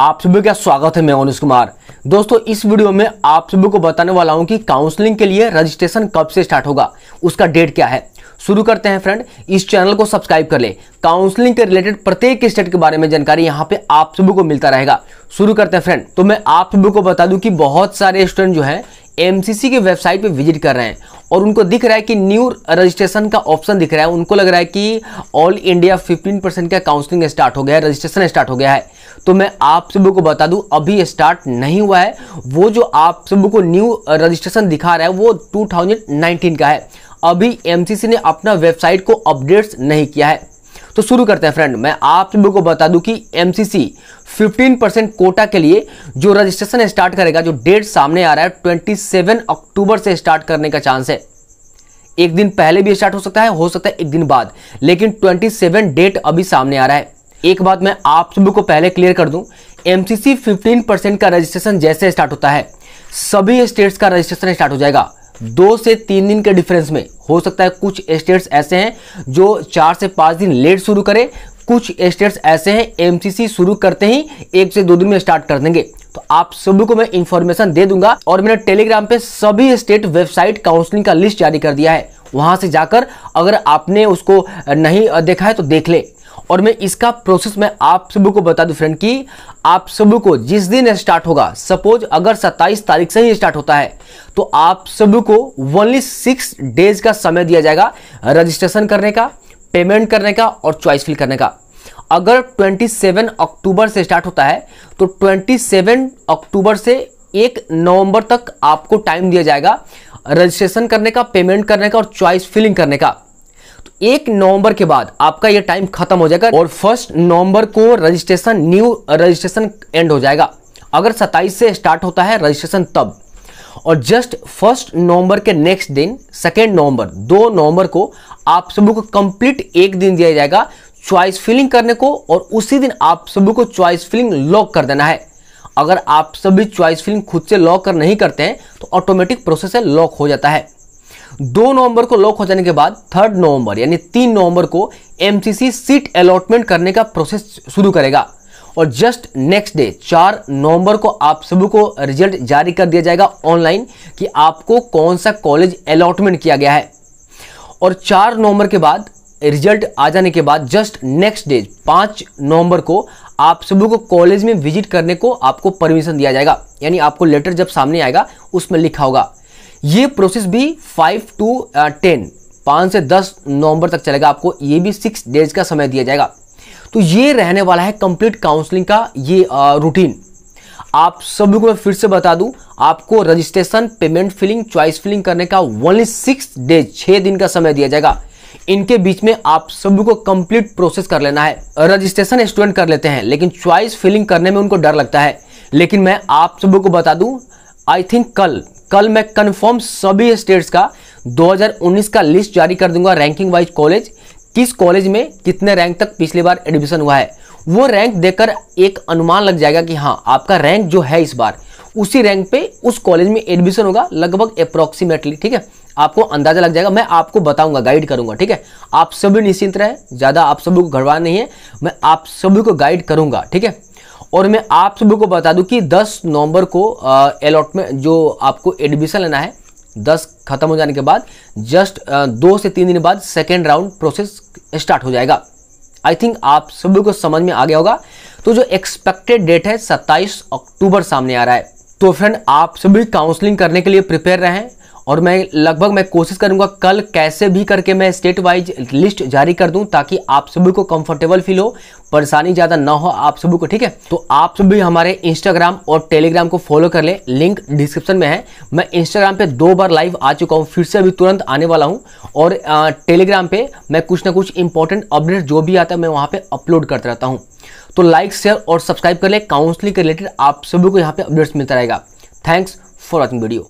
आप सभी का स्वागत है मैं अनिश कुमार दोस्तों इस वीडियो में आप सभी को बताने वाला हूं कि काउंसलिंग के लिए रजिस्ट्रेशन कब से स्टार्ट होगा उसका डेट क्या है शुरू करते हैं फ्रेंड इस चैनल को सब्सक्राइब कर ले काउंसलिंग के रिलेटेड प्रत्येक स्टेट के बारे में जानकारी यहाँ पे आप सभी को मिलता रहेगा शुरू करते हैं फ्रेंड तो मैं आप सभी को बता दूं कि बहुत सारे स्टूडेंट जो है एमसीसी के वेबसाइट पे विजिट कर रहे हैं और उनको दिख रहा है कि न्यू रजिस्ट्रेशन का ऑप्शन दिख रहा है उनको लग रहा है कि ऑल इंडिया 15 परसेंट का काउंसलिंग स्टार्ट हो गया है रजिस्ट्रेशन स्टार्ट हो गया है तो मैं आप सब को बता दूं अभी स्टार्ट नहीं हुआ है वो जो आप सब को न्यू रजिस्ट्रेशन दिखा रहा है वो टू का है अभी एमसीसी ने अपना वेबसाइट को अपडेट्स नहीं किया है तो शुरू करते हैं फ्रेंड मैं आप लोगों को बता दूं कि एमसीसी 15 परसेंट कोटा के लिए जो रजिस्ट्रेशन स्टार्ट करेगा जो डेट सामने आ रहा है 27 अक्टूबर से स्टार्ट करने का चांस है एक दिन पहले भी स्टार्ट हो सकता है हो सकता है एक दिन बाद लेकिन 27 डेट अभी सामने आ रहा है एक बात मैं आप सभी को पहले क्लियर कर दूं एमसीसी 15 परसेंट का रजिस्ट्रेशन जैसे स्टार्ट होता है सभी स्टेट्स का रजिस्ट्रेशन स्टार्ट हो जाएगा दो से तीन दिन के डिफरेंस में हो सकता है कुछ स्टेट्स ऐसे हैं जो चार से पाँच दिन लेट शुरू करें कुछ स्टेट्स ऐसे हैं एमसीसी शुरू करते ही एक से दो दिन में स्टार्ट कर देंगे तो आप सभी को मैं इंफॉर्मेशन दे दूंगा और मैंने टेलीग्राम पे सभी स्टेट वेबसाइट काउंसलिंग का लिस्ट जारी कर दिया है वहाँ से जाकर अगर आपने उसको नहीं देखा है तो देख ले और मैं इसका प्रोसेस मैं आप सबको बता दूं फ्रेंड कि आप सबको जिस दिन स्टार्ट होगा सपोज अगर 27 तारीख से ही स्टार्ट होता है तो आप सबको ओनली सिक्स डेज का समय दिया जाएगा रजिस्ट्रेशन करने का पेमेंट करने का और चॉइस फिल करने का अगर 27 अक्टूबर से स्टार्ट होता है तो 27 अक्टूबर से एक नवंबर तक आपको टाइम दिया जाएगा रजिस्ट्रेशन करने का पेमेंट करने का और चॉइस फिलिंग करने का तो एक नवंबर के बाद आपका ये टाइम खत्म हो जाएगा और फर्स्ट नवंबर को रजिस्ट्रेशन न्यू रजिस्ट्रेशन एंड हो जाएगा अगर 27 से स्टार्ट होता है रजिस्ट्रेशन तब और जस्ट फर्स्ट नवंबर के नेक्स्ट दिन सेकेंड नवंबर दो नवंबर को आप सब को कंप्लीट एक दिन दिया जाएगा चॉइस फिलिंग करने को और उसी दिन आप सबको को चॉइस फिलिंग लॉक कर देना है अगर आप सभी चॉइस फिल्म खुद से लॉक कर नहीं करते हैं तो ऑटोमेटिक प्रोसेस प्रोसेसर लॉक हो जाता है दो नवंबर को लॉक हो जाने के बाद थर्ड नवंबर यानी तीन नवंबर को एमसीसी सीट अलॉटमेंट करने का प्रोसेस शुरू करेगा और जस्ट नेक्स्ट डे चार नवंबर को आप सभी को रिजल्ट जारी कर दिया जाएगा ऑनलाइन कि आपको कौन सा कॉलेज अलॉटमेंट किया गया है और चार नवंबर के बाद रिजल्ट आ जाने के बाद जस्ट नेक्स्ट डे पांच नवंबर को आप सभी को कॉलेज में विजिट करने को आपको परमिशन दिया जाएगा यानी आपको लेटर जब सामने आएगा उसमें लिखा होगा ये प्रोसेस भी फाइव टू टेन पाँच से दस नवंबर तक चलेगा आपको ये भी सिक्स डेज का समय दिया जाएगा तो ये रहने वाला है कंप्लीट काउंसलिंग का ये रूटीन uh, आप सभी को मैं फिर से बता दूं आपको registration payment filling choice filling करने का ओनली सिक्स डेज छः दिन का समय दिया जाएगा इनके बीच में आप सभी को कंप्लीट प्रोसेस कर लेना है रजिस्ट्रेशन स्टूडेंट कर लेते हैं लेकिन च्वाइस फिलिंग करने में उनको डर लगता है लेकिन मैं आप सभी को बता दूं आई थिंक कल कल मैं कन्फर्म सभी स्टेट्स का 2019 का लिस्ट जारी कर दूंगा रैंकिंग वाइज कॉलेज किस कॉलेज में कितने रैंक तक पिछली बार एडमिशन हुआ है वो रैंक देकर एक अनुमान लग जाएगा कि हाँ आपका रैंक जो है इस बार उसी रैंक पे उस कॉलेज में एडमिशन होगा लगभग अप्रोक्सीमेटली ठीक है आपको अंदाजा लग जाएगा मैं आपको बताऊंगा गाइड करूंगा ठीक है आप सभी निश्चिंत रहे ज़्यादा आप सभी को घड़वा नहीं है मैं आप सभी को गाइड करूंगा ठीक है और मैं आप सभी को बता दूं कि 10 नवंबर को अलॉटमेंट जो आपको एडमिशन लेना है 10 खत्म हो जाने के बाद जस्ट आ, दो से तीन दिन बाद सेकेंड राउंड प्रोसेस स्टार्ट हो जाएगा आई थिंक आप सभी को समझ में आ गया होगा तो जो एक्सपेक्टेड डेट है 27 अक्टूबर सामने आ रहा है तो फ्रेंड आप सभी काउंसलिंग करने के लिए प्रिपेयर रहें और मैं लगभग मैं कोशिश करूंगा कल कैसे भी करके मैं स्टेट वाइज लिस्ट जारी कर दूं ताकि आप सभी को कंफर्टेबल फील हो परेशानी ज़्यादा ना हो आप सभी को ठीक है तो आप सभी हमारे इंस्टाग्राम और टेलीग्राम को फॉलो कर लें लिंक डिस्क्रिप्शन में है मैं इंस्टाग्राम पे दो बार लाइव आ चुका हूँ फिर से अभी तुरंत आने वाला हूँ और टेलीग्राम पे मैं कुछ ना कुछ इंपॉर्टेंट अपडेट जो भी आता है मैं वहाँ पे अपलोड करता रहता हूँ तो लाइक शेयर और सब्सक्राइब कर ले काउंसलिंग के रिलेटेड आप सभी को यहाँ पे अपडेट्स मिलता रहेगा थैंक्स फॉर वॉचिंग वीडियो